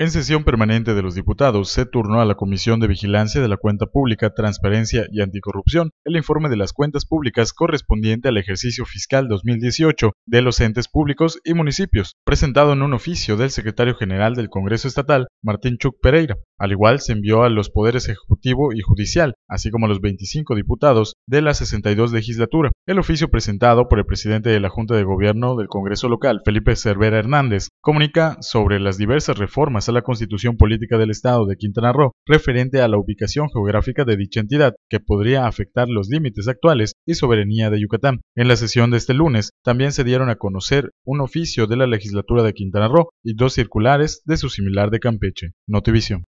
En sesión permanente de los diputados se turnó a la Comisión de Vigilancia de la Cuenta Pública, Transparencia y Anticorrupción el informe de las cuentas públicas correspondiente al ejercicio fiscal 2018 de los entes públicos y municipios, presentado en un oficio del secretario general del Congreso Estatal, Martín Chuc Pereira. Al igual se envió a los poderes ejecutivo y judicial, así como a los 25 diputados de la 62 legislatura. El oficio presentado por el presidente de la Junta de Gobierno del Congreso local, Felipe Cervera Hernández, comunica sobre las diversas reformas la constitución política del Estado de Quintana Roo referente a la ubicación geográfica de dicha entidad, que podría afectar los límites actuales y soberanía de Yucatán. En la sesión de este lunes también se dieron a conocer un oficio de la legislatura de Quintana Roo y dos circulares de su similar de Campeche. Notivision.